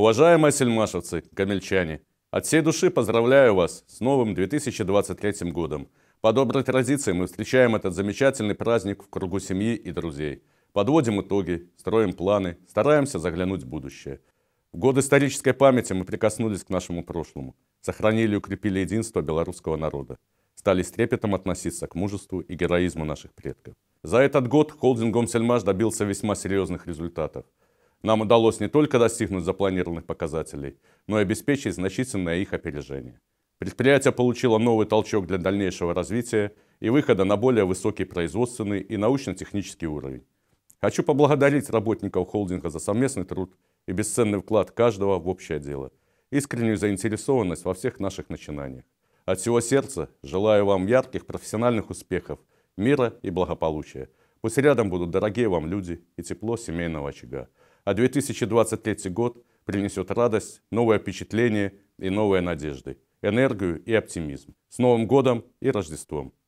Уважаемые сельмашевцы, камельчане, от всей души поздравляю вас с новым 2023 годом. По доброй традиции мы встречаем этот замечательный праздник в кругу семьи и друзей. Подводим итоги, строим планы, стараемся заглянуть в будущее. В год исторической памяти мы прикоснулись к нашему прошлому, сохранили и укрепили единство белорусского народа, стали с трепетом относиться к мужеству и героизму наших предков. За этот год холдингом Сельмаш добился весьма серьезных результатов – нам удалось не только достигнуть запланированных показателей, но и обеспечить значительное их опережение. Предприятие получило новый толчок для дальнейшего развития и выхода на более высокий производственный и научно-технический уровень. Хочу поблагодарить работников холдинга за совместный труд и бесценный вклад каждого в общее дело, искреннюю заинтересованность во всех наших начинаниях. От всего сердца желаю вам ярких профессиональных успехов, мира и благополучия. Пусть рядом будут дорогие вам люди и тепло семейного очага а 2023 год принесет радость, новое впечатление и новые надежды, энергию и оптимизм. С Новым годом и Рождеством!